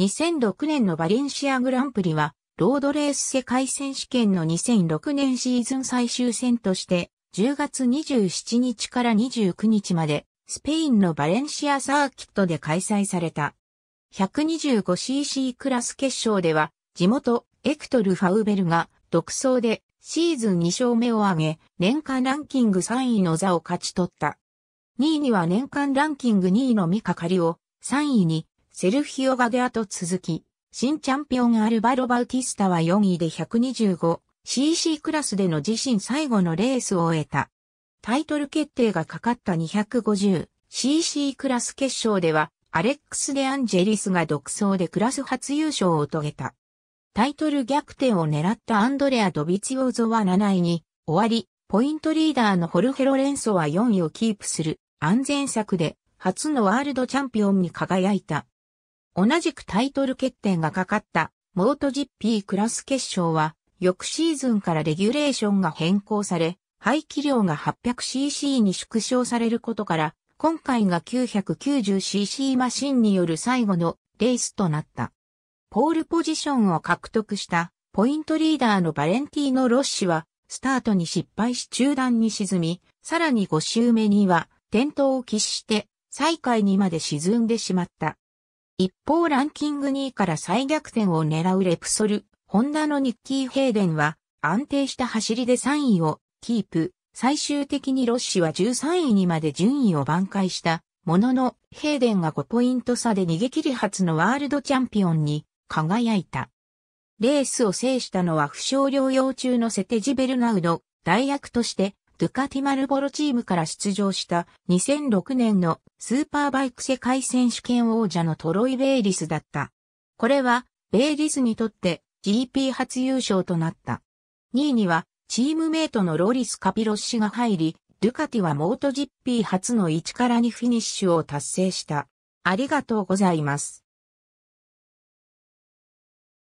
2006年のバレンシアグランプリは、ロードレース世界選手権の2006年シーズン最終戦として、10月27日から29日まで、スペインのバレンシアサーキットで開催された。125cc クラス決勝では、地元エクトル・ファウベルが独走でシーズン2勝目を挙げ、年間ランキング3位の座を勝ち取った。2位には年間ランキング2位のミカカリを、3位にセルフヒオ・ガデアと続き、新チャンピオンアルバロ・バウティスタは4位で 125cc クラスでの自身最後のレースを終えた。タイトル決定がかかった 250cc クラス決勝では、アレックス・デ・アンジェリスが独走でクラス初優勝を遂げた。タイトル逆転を狙ったアンドレア・ドビチオーゾは7位に終わり、ポイントリーダーのホルヘロレンソは4位をキープする安全策で初のワールドチャンピオンに輝いた。同じくタイトル決定がかかったモート GP クラス決勝は、翌シーズンからレギュレーションが変更され、排気量が 800cc に縮小されることから、今回が 990cc マシンによる最後のレースとなった。ポールポジションを獲得したポイントリーダーのバレンティーノ・ロッシは、スタートに失敗し中断に沈み、さらに5周目には、転倒を喫して、最下位にまで沈んでしまった。一方ランキング2位から再逆転を狙うレプソル、ホンダのニッキー・ヘイデンは安定した走りで3位をキープ、最終的にロッシは13位にまで順位を挽回したものの、ヘイデンが5ポイント差で逃げ切り初のワールドチャンピオンに輝いた。レースを制したのは負傷療養中のセテジ・ベルナウド、代役としてドゥカティマルボロチームから出場した2006年のスーパーバイク世界選手権王者のトロイ・ベイリスだった。これは、ベイリスにとって GP 初優勝となった。2位には、チームメイトのロリス・カピロッシが入り、ドゥカティはモート GP 初の1から2フィニッシュを達成した。ありがとうございます。